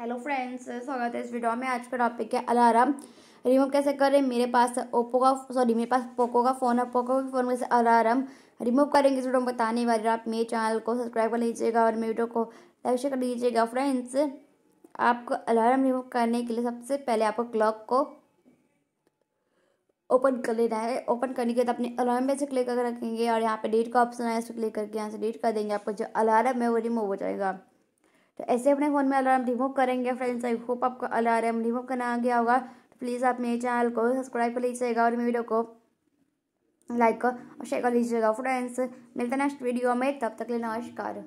hello friends स्वागत है इस वीडियो में आज का टॉपिक है अलार्म रिमूव कैसे करें मेरे पास ओप्पो का सॉरी मेरे पास पोको का फ़ोन है पोको के फ़ोन में से अलार्म रिमूव करेंगे इस वीडियो में बताने वाले आप मेरे चैनल को सब्सक्राइब कर लीजिएगा और मेरे वीडियो को लाइक शेयर कर लीजिएगा फ्रेंड्स आपको अलार्म रिमूव करने के लिए सबसे पहले आपको क्लॉक को ओपन कर लेना है ओपन करने के बाद अपने अलार्म में से क्लिक कर रखेंगे और यहाँ पे डेट का ऑप्शन है इसको क्लिक करके यहाँ से डेट कर देंगे आपको जो अलार्म है वो रिमूव हो जाएगा तो ऐसे अपने फ़ोन में अलार्म रिमूव करेंगे फ्रेंड्स आई होप आपको अलार्म रिमूव करना आ गया होगा तो प्लीज़ आप मेरे चैनल को सब्सक्राइब कर लीजिएगा और मेरे वीडियो को लाइक और शेयर कर लीजिएगा फ्रेंड्स मिलते हैं नेक्स्ट वीडियो में तब तक ले नमस्कार